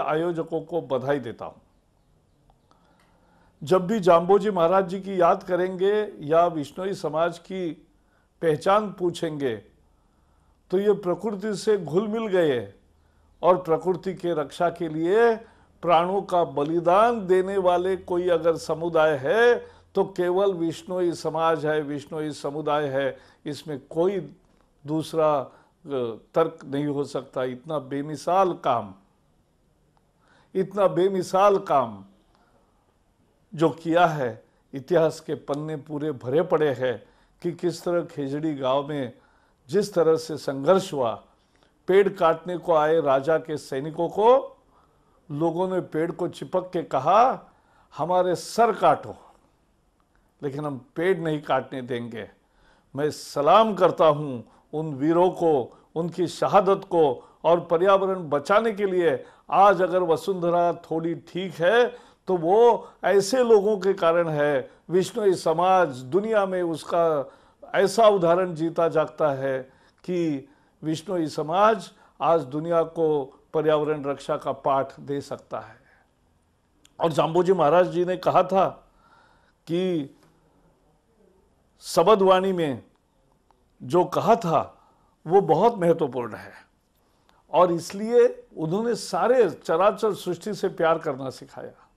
आयोजकों को बधाई देता हूं जब भी जाम्बो जी महाराज जी की याद करेंगे या विष्णोई समाज की पहचान पूछेंगे तो ये प्रकृति से घुल मिल गए और प्रकृति के रक्षा के लिए प्राणों का बलिदान देने वाले कोई अगर समुदाय है तो केवल विष्णोई समाज है विष्णोई समुदाय है इसमें कोई दूसरा तर्क नहीं हो सकता इतना बेमिसाल काम इतना बेमिसाल काम जो किया है इतिहास के पन्ने पूरे भरे पड़े हैं कि किस तरह खेजड़ी गांव में जिस तरह से संघर्ष हुआ पेड़ काटने को आए राजा के सैनिकों को लोगों ने पेड़ को चिपक के कहा हमारे सर काटो लेकिन हम पेड़ नहीं काटने देंगे मैं सलाम करता हूँ उन वीरों को उनकी शहादत को और पर्यावरण बचाने के लिए आज अगर वसुंधरा थोड़ी ठीक है तो वो ऐसे लोगों के कारण है विष्णु समाज दुनिया में उसका ऐसा उदाहरण जीता जागता है कि विष्णु समाज आज दुनिया को पर्यावरण रक्षा का पाठ दे सकता है और जाम्बोजी महाराज जी ने कहा था कि सबदवाणी वाणी में जो कहा था वो बहुत महत्वपूर्ण है और इसलिए उन्होंने सारे चराचर सृष्टि से प्यार करना सिखाया